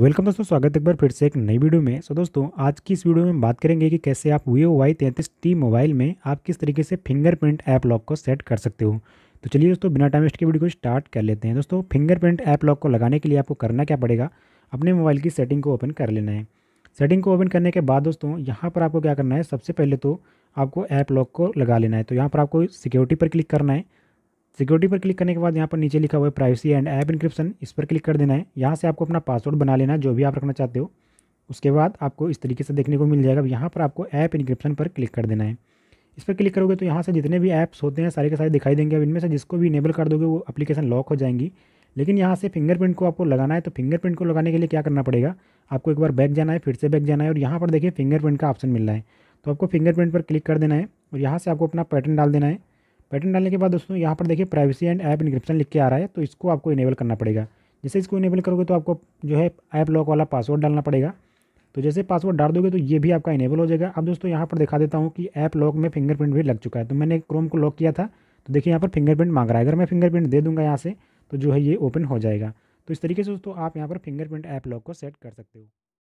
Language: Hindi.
वेलकम दोस्तों स्वागत एक बार फिर से एक नई वीडियो में सो दोस्तों आज की इस वीडियो में बात करेंगे कि कैसे आप वी ओ वाई तैंतीस टी मोबाइल में आप किस तरीके से फिंगरप्रिंट ऐप लॉक को सेट कर सकते हो तो चलिए दोस्तों बिना टाइम वेस्ट के वीडियो को स्टार्ट कर लेते हैं दोस्तों फिंगरप्रिंट ऐप लॉक को लगाने के लिए आपको करना क्या पड़ेगा अपने मोबाइल की सेटिंग को ओपन कर लेना है सेटिंग को ओपन करने के बाद दोस्तों यहाँ पर आपको क्या करना है सबसे पहले तो आपको ऐप लॉक को लगा लेना है तो यहाँ पर आपको सिक्योरिटी पर क्लिक करना है सिक्योरिटी पर क्लिक करने के बाद यहाँ पर नीचे लिखा हुआ है प्राइवेसी एंड ऐप इंक्रिप्शन इस पर क्लिक कर देना है यहाँ से आपको अपना पासवर्ड बना लेना है जो भी आप रखना चाहते हो उसके बाद आपको इस तरीके से देखने को मिल जाएगा यहाँ पर आपको ऐप इंक्रिप्शन पर क्लिक कर देना है इस पर क्लिक करोगे तो यहाँ से जितने भी ऐप्स होते हैं सारे के सारे दिखाई देंगे अब इनमें से जिसको भी इनेबल कर दोगे वो एप्लीकेशन लॉक हो जाएंगी लेकिन यहाँ से फिंगरप्रिंट को आपको लगाना है तो फिंगरप्रिंट को लगाने के लिए क्या करना पड़ेगा आपको एक बार बैक जाना है फिर से बैक जाना है और यहाँ पर देखिए फिंगरप्रिंट का ऑप्शन मिल रहा है तो आपको फिंगरप्रिंट पर क्लिक कर देना है और यहाँ से आपको अपना पैटर्न डाल देना है पैटर्न डालने के बाद दोस्तों यहाँ पर देखिए प्राइवेसी एंड ऐप इंक्रिप्शन लिख के आ रहा है तो इसको आपको इनेबल करना पड़ेगा जैसे इसको इनेबल करोगे तो आपको जो है ऐप लॉक वाला पासवर्ड डालना पड़ेगा तो जैसे पासवर्ड डाल दोगे तो ये भी आपका इनेबल हो जाएगा अब दोस्तों यहाँ पर दिखा देता हूँ कि ऐप लॉक में फिंगरप्रिंट भी लग चुका है तो मैंने क्रोम को लॉक किया था तो देखिए यहाँ पर फिंगरप्रिंट मांग रहा है अगर मैं फिंगरप्रिंट दे दूँगा यहाँ से तो जो है ये ओपन हो जाएगा तो इस तरीके से दोस्तों आप यहाँ पर फिंगरप्रिंट ऐप लॉक को सेट कर सकते हो